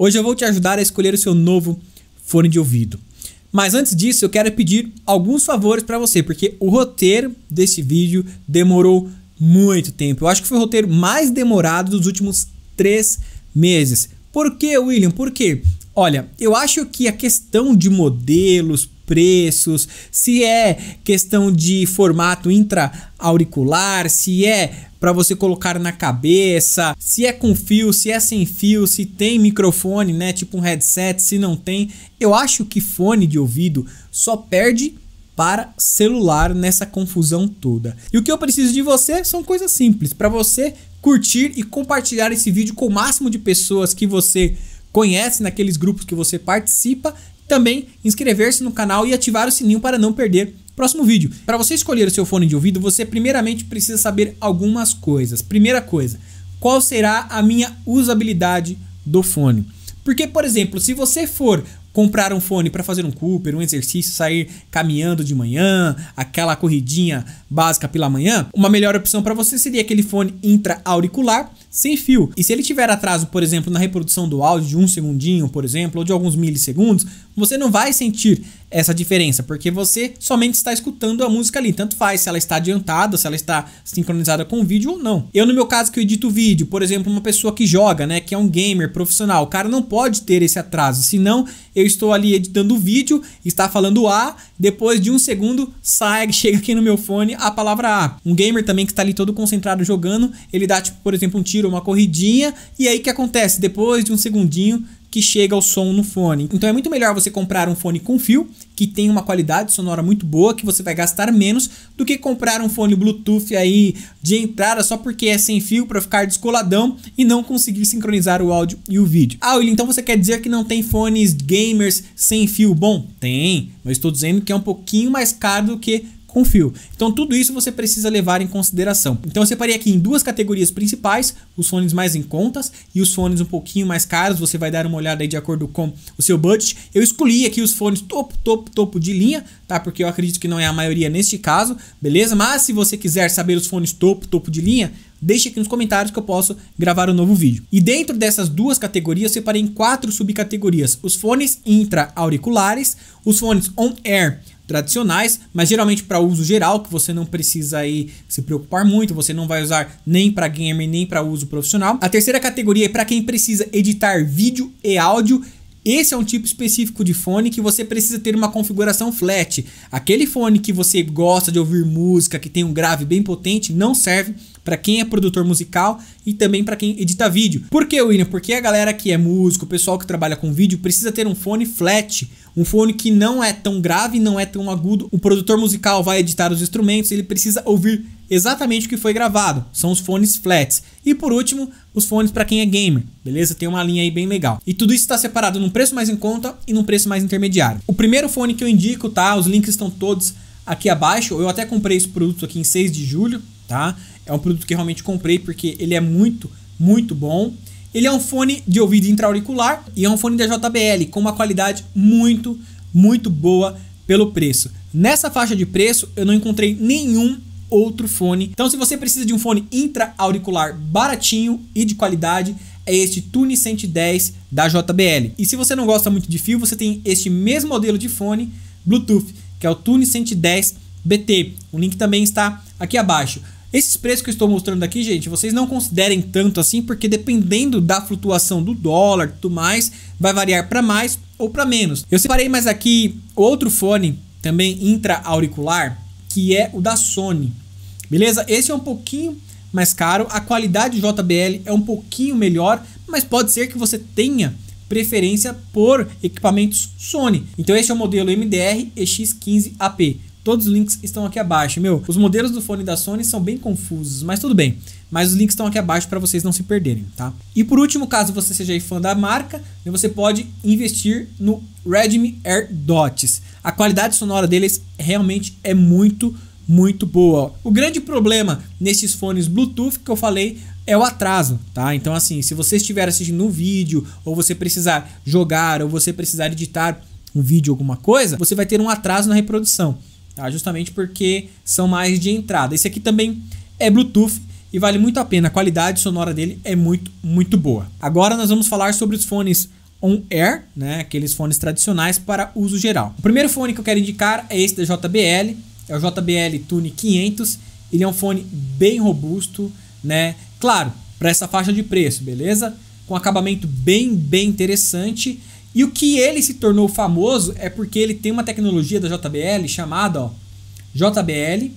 Hoje eu vou te ajudar a escolher o seu novo fone de ouvido. Mas antes disso, eu quero pedir alguns favores para você, porque o roteiro desse vídeo demorou muito tempo. Eu acho que foi o roteiro mais demorado dos últimos três meses. Por que, William? Por quê? Olha, eu acho que a questão de modelos, preços, se é questão de formato intra-auricular, se é para você colocar na cabeça, se é com fio, se é sem fio, se tem microfone, né, tipo um headset, se não tem. Eu acho que fone de ouvido só perde para celular nessa confusão toda. E o que eu preciso de você são coisas simples para você curtir e compartilhar esse vídeo com o máximo de pessoas que você conhece naqueles grupos que você participa também inscrever-se no canal e ativar o sininho para não perder o próximo vídeo. Para você escolher o seu fone de ouvido, você primeiramente precisa saber algumas coisas. Primeira coisa, qual será a minha usabilidade do fone? Porque, por exemplo, se você for comprar um fone para fazer um Cooper, um exercício, sair caminhando de manhã, aquela corridinha básica pela manhã, uma melhor opção para você seria aquele fone intra-auricular sem fio. E se ele tiver atraso, por exemplo, na reprodução do áudio de um segundinho, por exemplo, ou de alguns milissegundos, você não vai sentir essa diferença, porque você somente está escutando a música ali, tanto faz se ela está adiantada, se ela está sincronizada com o vídeo ou não. Eu no meu caso que eu edito vídeo, por exemplo, uma pessoa que joga, né, que é um gamer profissional, o cara não pode ter esse atraso, senão eu estou ali editando o vídeo, está falando A, depois de um segundo sai, chega aqui no meu fone a palavra A. Um gamer também que está ali todo concentrado jogando, ele dá tipo, por exemplo, um tiro tira uma corridinha e aí o que acontece? Depois de um segundinho que chega o som no fone. Então é muito melhor você comprar um fone com fio, que tem uma qualidade sonora muito boa, que você vai gastar menos, do que comprar um fone Bluetooth aí de entrada só porque é sem fio para ficar descoladão e não conseguir sincronizar o áudio e o vídeo. Ah, Will, então você quer dizer que não tem fones gamers sem fio? Bom, tem, mas estou dizendo que é um pouquinho mais caro do que com fio. Então tudo isso você precisa levar em consideração. Então eu separei aqui em duas categorias principais, os fones mais em contas e os fones um pouquinho mais caros, você vai dar uma olhada aí de acordo com o seu budget. Eu escolhi aqui os fones topo, topo, topo de linha, tá? Porque eu acredito que não é a maioria neste caso, beleza? Mas se você quiser saber os fones topo, topo de linha, Deixe aqui nos comentários que eu posso gravar um novo vídeo. E dentro dessas duas categorias, eu separei em quatro subcategorias: os fones intra-auriculares, os fones on-air tradicionais, mas geralmente para uso geral, que você não precisa aí se preocupar muito, você não vai usar nem para gamer nem para uso profissional. A terceira categoria é para quem precisa editar vídeo e áudio esse é um tipo específico de fone que você precisa ter uma configuração flat. Aquele fone que você gosta de ouvir música, que tem um grave bem potente, não serve para quem é produtor musical e também para quem edita vídeo. Por que, William? Porque a galera que é músico, o pessoal que trabalha com vídeo, precisa ter um fone flat, um fone que não é tão grave, não é tão agudo. O produtor musical vai editar os instrumentos, ele precisa ouvir exatamente o que foi gravado. São os fones flats. E por último, os fones para quem é gamer, beleza? Tem uma linha aí bem legal. E tudo isso está separado num preço mais em conta e num preço mais intermediário. O primeiro fone que eu indico, tá? Os links estão todos aqui abaixo. Eu até comprei esse produto aqui em 6 de julho, tá? É um produto que realmente comprei porque ele é muito, muito bom. Ele é um fone de ouvido intra-auricular e é um fone da JBL com uma qualidade muito, muito boa pelo preço. Nessa faixa de preço, eu não encontrei nenhum outro fone. Então, se você precisa de um fone intra-auricular baratinho e de qualidade, é este Tune 110 da JBL. E se você não gosta muito de fio, você tem este mesmo modelo de fone Bluetooth, que é o Tune 110 BT. O link também está aqui abaixo. Esses preços que eu estou mostrando aqui, gente, vocês não considerem tanto assim, porque dependendo da flutuação do dólar e tudo mais, vai variar para mais ou para menos. Eu separei mais aqui outro fone também intra-auricular, que é o da Sony. Beleza? Esse é um pouquinho mais caro, a qualidade JBL é um pouquinho melhor, mas pode ser que você tenha preferência por equipamentos Sony. Então esse é o modelo MDR EX15AP. Todos os links estão aqui abaixo, meu. Os modelos do fone da Sony são bem confusos, mas tudo bem. Mas os links estão aqui abaixo para vocês não se perderem, tá? E por último, caso você seja fã da marca, né, você pode investir no Redmi Air Dots. A qualidade sonora deles realmente é muito, muito boa. O grande problema nesses fones Bluetooth que eu falei é o atraso, tá? Então assim, se você estiver assistindo um vídeo ou você precisar jogar ou você precisar editar um vídeo alguma coisa, você vai ter um atraso na reprodução, tá? Justamente porque são mais de entrada. Esse aqui também é Bluetooth e vale muito a pena. A qualidade sonora dele é muito, muito boa. Agora nós vamos falar sobre os fones on-air, né, aqueles fones tradicionais para uso geral. O primeiro fone que eu quero indicar é esse da JBL, é o JBL Tune 500. Ele é um fone bem robusto, né? Claro, para essa faixa de preço, beleza? Com acabamento bem, bem interessante. E o que ele se tornou famoso é porque ele tem uma tecnologia da JBL chamada ó, JBL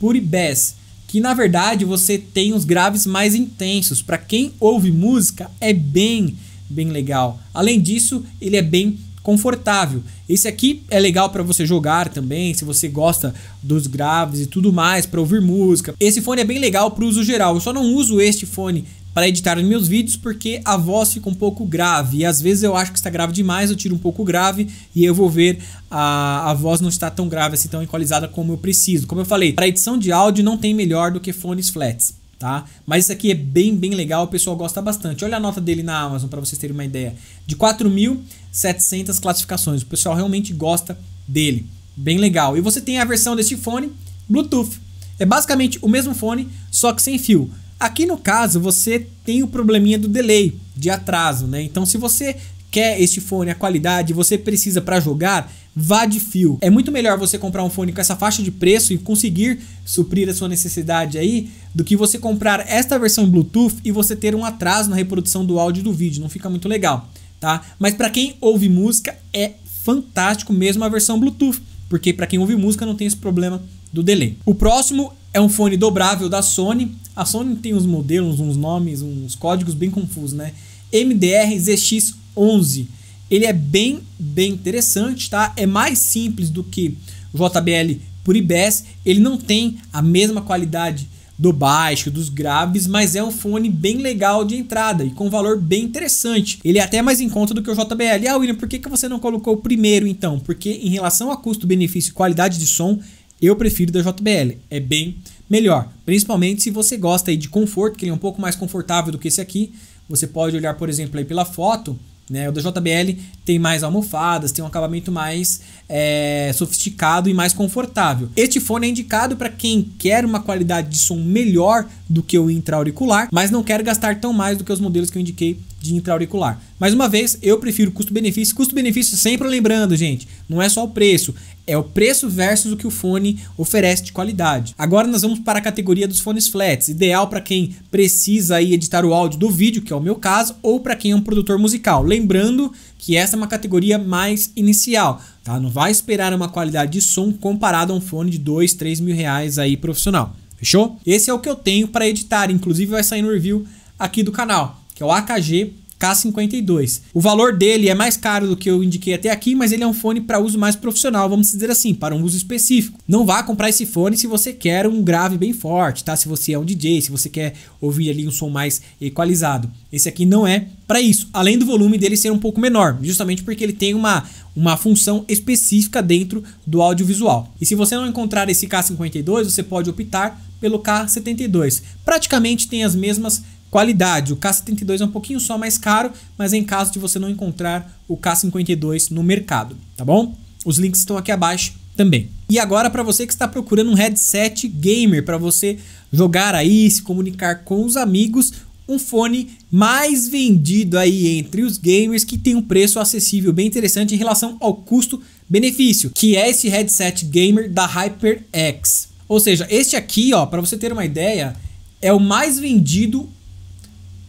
Pure Bass, que na verdade você tem os graves mais intensos. Para quem ouve música, é bem bem legal. Além disso, ele é bem confortável. Esse aqui é legal para você jogar também, se você gosta dos graves e tudo mais, para ouvir música. Esse fone é bem legal para uso geral. Eu só não uso este fone para editar os meus vídeos porque a voz fica um pouco grave e às vezes eu acho que está grave demais, eu tiro um pouco grave e eu vou ver a, a voz não está tão grave assim, tão equalizada como eu preciso. Como eu falei, para edição de áudio não tem melhor do que fones flats tá? Mas isso aqui é bem, bem legal, o pessoal gosta bastante. Olha a nota dele na Amazon para vocês terem uma ideia. De 4.700 classificações, o pessoal realmente gosta dele. Bem legal. E você tem a versão deste fone Bluetooth. É basicamente o mesmo fone, só que sem fio. Aqui no caso, você tem o probleminha do delay, de atraso, né? Então, se você quer este fone, a qualidade, você precisa para jogar, vá de fio. É muito melhor você comprar um fone com essa faixa de preço e conseguir suprir a sua necessidade aí, do que você comprar esta versão Bluetooth e você ter um atraso na reprodução do áudio e do vídeo, não fica muito legal, tá? Mas para quem ouve música é fantástico mesmo a versão Bluetooth, porque para quem ouve música não tem esse problema do delay. O próximo é um fone dobrável da Sony. A Sony tem uns modelos, uns nomes, uns códigos bem confusos, né? MDR ZX 11. Ele é bem, bem interessante, tá? É mais simples do que o JBL por IBS. Ele não tem a mesma qualidade do baixo, dos graves, mas é um fone bem legal de entrada e com valor bem interessante. Ele é até mais em conta do que o JBL. Ah, William, por que, que você não colocou o primeiro então? Porque em relação a custo-benefício e qualidade de som, eu prefiro da JBL. É bem melhor, principalmente se você gosta aí de conforto, que ele é um pouco mais confortável do que esse aqui. Você pode olhar, por exemplo, aí pela foto, né? O da JBL tem mais almofadas, tem um acabamento mais é, sofisticado e mais confortável. Este fone é indicado para quem quer uma qualidade de som melhor do que o intra-auricular, mas não quer gastar tão mais do que os modelos que eu indiquei de intra-auricular. Mais uma vez, eu prefiro custo-benefício. Custo-benefício sempre lembrando, gente, não é só o preço, é o preço versus o que o fone oferece de qualidade. Agora nós vamos para a categoria dos fones flats, ideal para quem precisa aí editar o áudio do vídeo, que é o meu caso, ou para quem é um produtor musical. Lembrando que essa é uma categoria mais inicial, tá? Não vai esperar uma qualidade de som comparado a um fone de dois, três mil reais aí profissional, fechou? Esse é o que eu tenho para editar, inclusive vai sair no review aqui do canal, que é o AKG K52. O valor dele é mais caro do que eu indiquei até aqui, mas ele é um fone para uso mais profissional, vamos dizer assim, para um uso específico. Não vá comprar esse fone se você quer um grave bem forte, tá? Se você é um DJ, se você quer ouvir ali um som mais equalizado. Esse aqui não é para isso, além do volume dele ser um pouco menor, justamente porque ele tem uma, uma função específica dentro do audiovisual. E se você não encontrar esse K52, você pode optar pelo K72. Praticamente tem as mesmas Qualidade, o K72 é um pouquinho só mais caro, mas em caso de você não encontrar o K52 no mercado, tá bom? Os links estão aqui abaixo também. E agora para você que está procurando um headset gamer para você jogar aí, se comunicar com os amigos, um fone mais vendido aí entre os gamers que tem um preço acessível bem interessante em relação ao custo-benefício, que é esse headset gamer da HyperX. Ou seja, este aqui, ó, para você ter uma ideia, é o mais vendido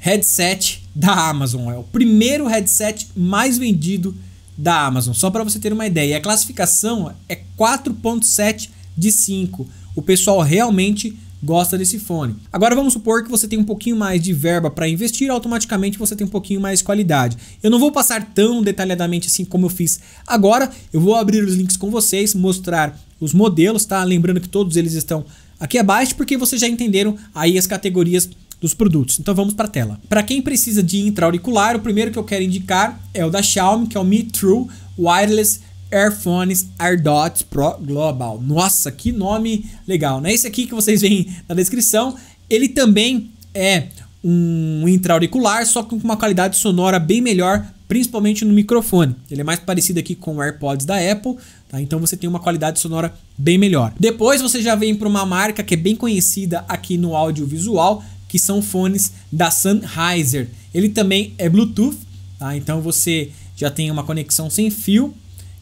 headset da Amazon. É o primeiro headset mais vendido da Amazon, só para você ter uma ideia. E a classificação é 4.7 de 5. O pessoal realmente gosta desse fone. Agora vamos supor que você tem um pouquinho mais de verba para investir, automaticamente você tem um pouquinho mais de qualidade. Eu não vou passar tão detalhadamente assim como eu fiz agora, eu vou abrir os links com vocês, mostrar os modelos, tá? Lembrando que todos eles estão aqui abaixo porque vocês já entenderam aí as categorias dos produtos. Então vamos para a tela. Para quem precisa de intra-auricular, o primeiro que eu quero indicar é o da Xiaomi, que é o Mi True Wireless Airphones AirDots Pro Global. Nossa, que nome legal, né? Esse aqui que vocês veem na descrição, ele também é um intra-auricular, só com uma qualidade sonora bem melhor, principalmente no microfone. Ele é mais parecido aqui com o AirPods da Apple, tá? Então você tem uma qualidade sonora bem melhor. Depois você já vem para uma marca que é bem conhecida aqui no audiovisual, que são fones da Sennheiser. Ele também é Bluetooth, tá? Então você já tem uma conexão sem fio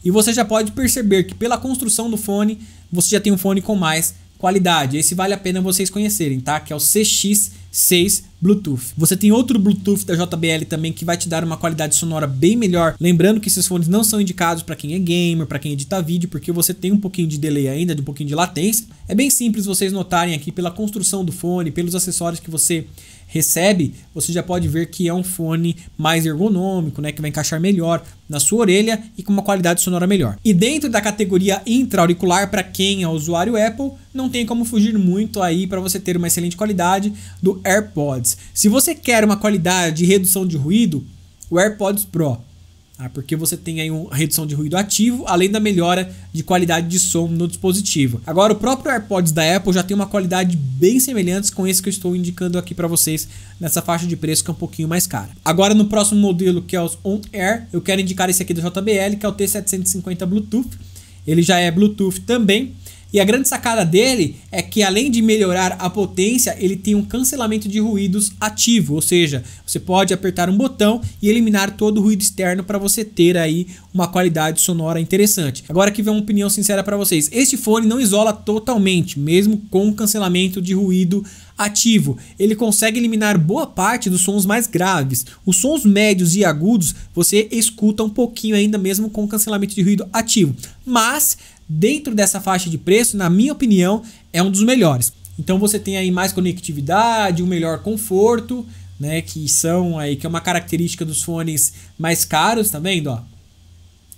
e você já pode perceber que pela construção do fone, você já tem um fone com mais qualidade. Esse vale a pena vocês conhecerem, tá? Que é o CX 6 Bluetooth. Você tem outro Bluetooth da JBL também que vai te dar uma qualidade sonora bem melhor. Lembrando que esses fones não são indicados para quem é gamer, para quem edita vídeo, porque você tem um pouquinho de delay ainda, de um pouquinho de latência. É bem simples vocês notarem aqui pela construção do fone, pelos acessórios que você recebe, você já pode ver que é um fone mais ergonômico, né, que vai encaixar melhor na sua orelha e com uma qualidade sonora melhor. E dentro da categoria intra-auricular, para quem é usuário Apple, não tem como fugir muito aí para você ter uma excelente qualidade do AirPods. Se você quer uma qualidade de redução de ruído, o AirPods Pro, tá? porque você tem aí uma redução de ruído ativo, além da melhora de qualidade de som no dispositivo. Agora, o próprio AirPods da Apple já tem uma qualidade bem semelhante com esse que eu estou indicando aqui para vocês nessa faixa de preço que é um pouquinho mais cara. Agora, no próximo modelo, que é os On Air, eu quero indicar esse aqui da JBL, que é o T750 Bluetooth. Ele já é Bluetooth também, e a grande sacada dele é que além de melhorar a potência, ele tem um cancelamento de ruídos ativo, ou seja, você pode apertar um botão e eliminar todo o ruído externo para você ter aí uma qualidade sonora interessante. Agora aqui vem uma opinião sincera para vocês. Este fone não isola totalmente, mesmo com cancelamento de ruído ativo. Ele consegue eliminar boa parte dos sons mais graves. Os sons médios e agudos você escuta um pouquinho ainda mesmo com cancelamento de ruído ativo. Mas dentro dessa faixa de preço, na minha opinião, é um dos melhores. Então você tem aí mais conectividade, um melhor conforto, né, que são aí que é uma característica dos fones mais caros, tá vendo, ó? Tá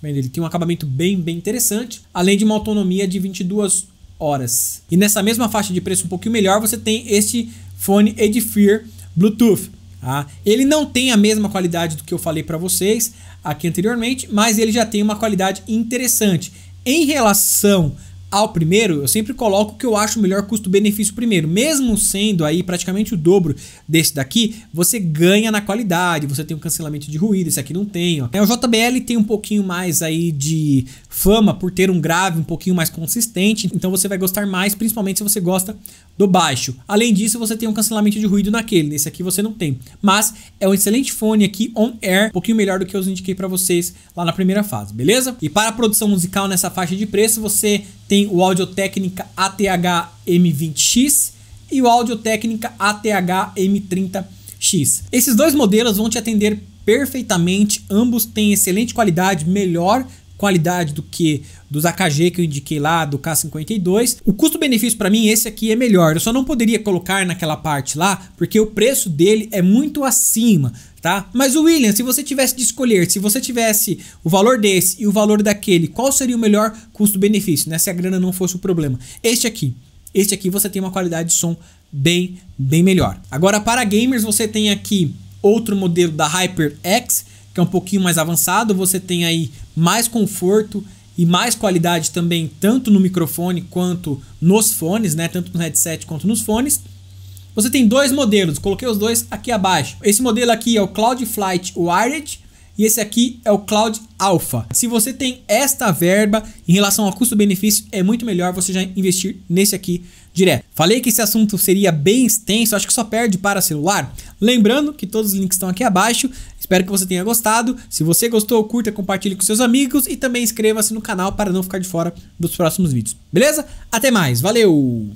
ele tem um acabamento bem, bem interessante, além de uma autonomia de 22 horas. E nessa mesma faixa de preço um pouquinho melhor, você tem este fone Edifier Bluetooth. Tá? Ele não tem a mesma qualidade do que eu falei para vocês aqui anteriormente, mas ele já tem uma qualidade interessante. Em relação ao primeiro, eu sempre coloco o que eu acho o melhor custo-benefício primeiro. Mesmo sendo aí praticamente o dobro desse daqui, você ganha na qualidade, você tem um cancelamento de ruído, esse aqui não tem. Ó. É, o JBL tem um pouquinho mais aí de fama por ter um grave um pouquinho mais consistente, então você vai gostar mais, principalmente se você gosta do baixo. Além disso, você tem um cancelamento de ruído naquele, nesse aqui você não tem. Mas é um excelente fone aqui on-air, um pouquinho melhor do que eu indiquei para vocês lá na primeira fase, beleza? E para a produção musical nessa faixa de preço, você tem o Audio Técnica ATH M20X e o Audio Técnica ATH M30X. Esses dois modelos vão te atender perfeitamente, ambos têm excelente qualidade, melhor qualidade do que dos AKG que eu indiquei lá, do K52. O custo-benefício para mim esse aqui é melhor. Eu só não poderia colocar naquela parte lá, porque o preço dele é muito acima. Tá? Mas o William, se você tivesse de escolher, se você tivesse o valor desse e o valor daquele, qual seria o melhor custo-benefício, né? Se a grana não fosse o problema. Este aqui. Este aqui você tem uma qualidade de som bem, bem melhor. Agora para gamers você tem aqui outro modelo da HyperX que é um pouquinho mais avançado, você tem aí mais conforto e mais qualidade também, tanto no microfone quanto nos fones, né? Tanto no headset quanto nos fones. Você tem dois modelos, coloquei os dois aqui abaixo. Esse modelo aqui é o Cloud Flight Wired, e esse aqui é o Cloud Alpha. Se você tem esta verba em relação ao custo-benefício, é muito melhor você já investir nesse aqui direto. Falei que esse assunto seria bem extenso, acho que só perde para celular. Lembrando que todos os links estão aqui abaixo. Espero que você tenha gostado. Se você gostou, curta, compartilhe com seus amigos e também inscreva-se no canal para não ficar de fora dos próximos vídeos. Beleza? Até mais, valeu!